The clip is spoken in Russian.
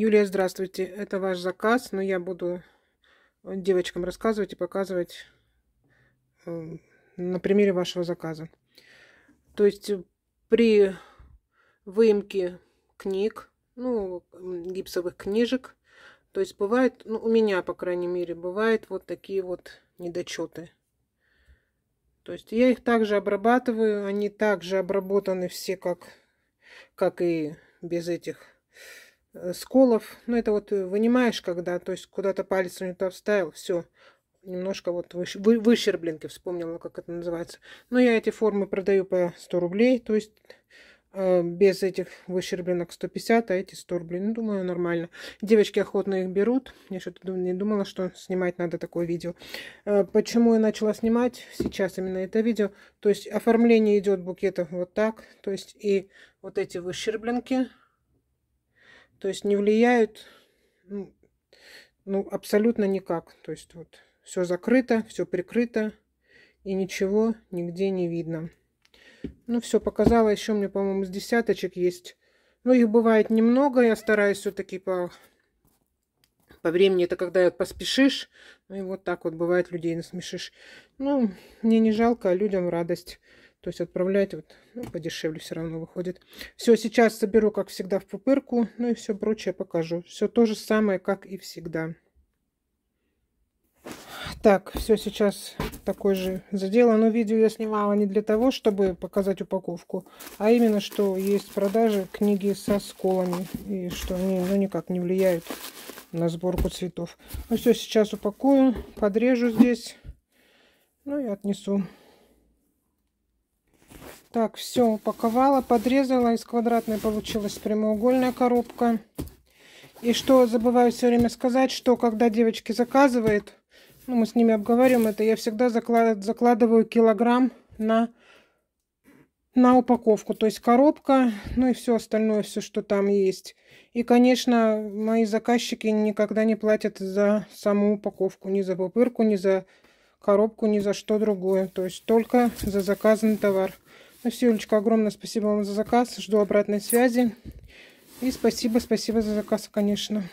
Юлия, здравствуйте. Это ваш заказ, но я буду э, девочкам рассказывать и показывать э, на примере вашего заказа. То есть э, при выемке книг, ну, гипсовых книжек, то есть бывает, ну, у меня, по крайней мере, бывают вот такие вот недочеты. То есть я их также обрабатываю, они также обработаны все, как, как и без этих Э, сколов. Ну, это вот э, вынимаешь, когда, то есть куда-то палец не туда вставил, все. Немножко вот выщ... выщербленки, вспомнила, как это называется. Но я эти формы продаю по 100 рублей, то есть э, без этих выщербленок 150, а эти 100 рублей. Ну, думаю, нормально. Девочки охотно их берут. Я что-то не думала, что снимать надо такое видео. Э, почему я начала снимать сейчас именно это видео? То есть оформление идет букетов вот так. То есть и вот эти выщербленки то есть не влияют ну, абсолютно никак. То есть вот все закрыто, все прикрыто и ничего нигде не видно. Ну все, показала еще мне, по-моему, с десяточек есть. Но ну, их бывает немного, я стараюсь все-таки по, по времени, это когда поспешишь. Ну и вот так вот бывает людей насмешишь. Ну, мне не жалко, а людям радость. То есть отправлять вот, ну, подешевле все равно выходит. Все, сейчас соберу, как всегда, в пупырку. Ну и все прочее покажу. Все то же самое, как и всегда. Так, все сейчас такое же задело. Но видео я снимала не для того, чтобы показать упаковку, а именно, что есть в продаже книги со сколами. И что они ну, никак не влияют на сборку цветов. Ну все, сейчас упакую, подрежу здесь. Ну и отнесу. Так, все, упаковала, подрезала. Из квадратной получилась прямоугольная коробка. И что забываю все время сказать, что когда девочки заказывают, ну, мы с ними обговорим это, я всегда закладываю килограмм на, на упаковку. То есть коробка, ну и все остальное, все, что там есть. И, конечно, мои заказчики никогда не платят за саму упаковку, ни за пупырку, ни за коробку, ни за что другое. То есть только за заказанный товар. Ну все, Юлечка, огромное спасибо вам за заказ. Жду обратной связи. И спасибо, спасибо за заказ, конечно.